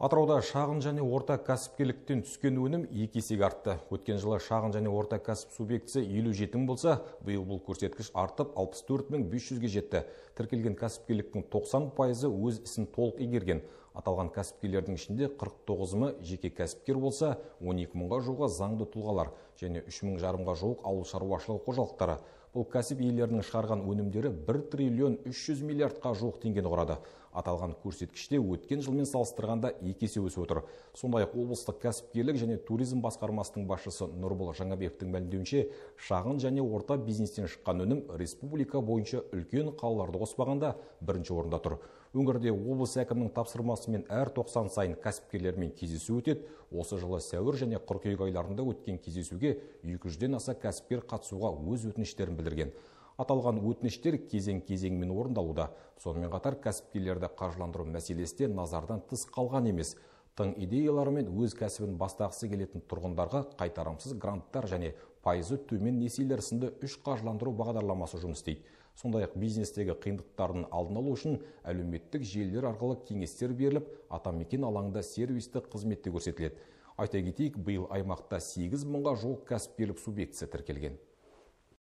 Атырауда шағын және орта кәсіпкерліктен түскен өнім екі есеге артты. Өткен жылы шағын және орта кәсіп субъектісі 57 мың болса, биыл бұл көрсеткіш артып 64500-ге жетті. Тіркелген кәсіпкерліктің 90 пайызы өз ісін толық игерген аталған кәсіпкерлердің ішінде 49 мы жеке кәсіпкер болса 12 мыңға жуығы заңды тұлғалар және 3 мың жарымға жуық ауыл шаруашылығы қожалықтары бұл кәсіп иелерінің шығарған өнімдері 1 триллион 300 миллиардқа жуық теңгені құрады аталған көрсеткіште өткен жылмен салыстырғанда екі есе өсіп отыр сондай ақ облыстық кәсіпкерлік және туризм басқармасының басшысы нұрбол Жаңабектің мәлімдеуінше шағын және орта бизнестен шыққан өнім республика бойынша үлкен қалаларды қоспағанда бірінші орында тұр өңірде облыс әкімінің тапсырмасы басшысымен әр 90 сайын кәсіпкерлермен кездесу өтеді. Осы жылы сәуір және қыркүйек айларында өткен кездесуге 200-ден аса кәсіпкер қатысуға өз өтініштерін білдірген. Аталған өтініштер кезең-кезеңмен орындалуда. Сонымен қатар кәсіпкерлерді қаржыландыру мәселесі назардан тыс қалған емес. Тың идеяларымен өз кәсібін бастағысы келетін тұрғындарға қайтарымсыз гранттар және пайызы төмен несиелер сынды үш қаржыландыру бағдарламасы жұмыс істейді сондай ақ бизнестегі қиындықтардың алдын алу үшін әлеуметтік желілер арқылы кеңестер беріліп атамекен алаңында сервистік қызмет те көрсетіледі айта кетейік биыл аймақта сегіз мыңға жуық кәсіпкерлік субъектісі тіркелген